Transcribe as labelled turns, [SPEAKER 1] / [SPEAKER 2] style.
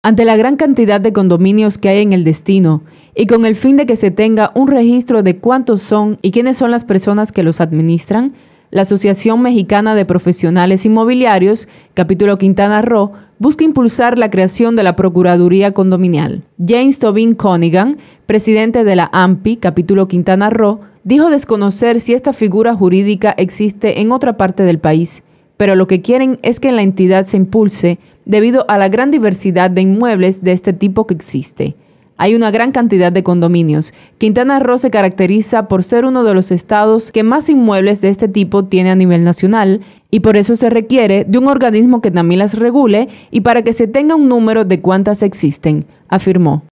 [SPEAKER 1] Ante la gran cantidad de condominios que hay en el destino y con el fin de que se tenga un registro de cuántos son y quiénes son las personas que los administran, la Asociación Mexicana de Profesionales Inmobiliarios, capítulo Quintana Roo, busca impulsar la creación de la Procuraduría Condominial. James Tobin Conigan, presidente de la AMPI, capítulo Quintana Roo, dijo desconocer si esta figura jurídica existe en otra parte del país pero lo que quieren es que la entidad se impulse debido a la gran diversidad de inmuebles de este tipo que existe. Hay una gran cantidad de condominios. Quintana Roo se caracteriza por ser uno de los estados que más inmuebles de este tipo tiene a nivel nacional y por eso se requiere de un organismo que también las regule y para que se tenga un número de cuántas existen, afirmó.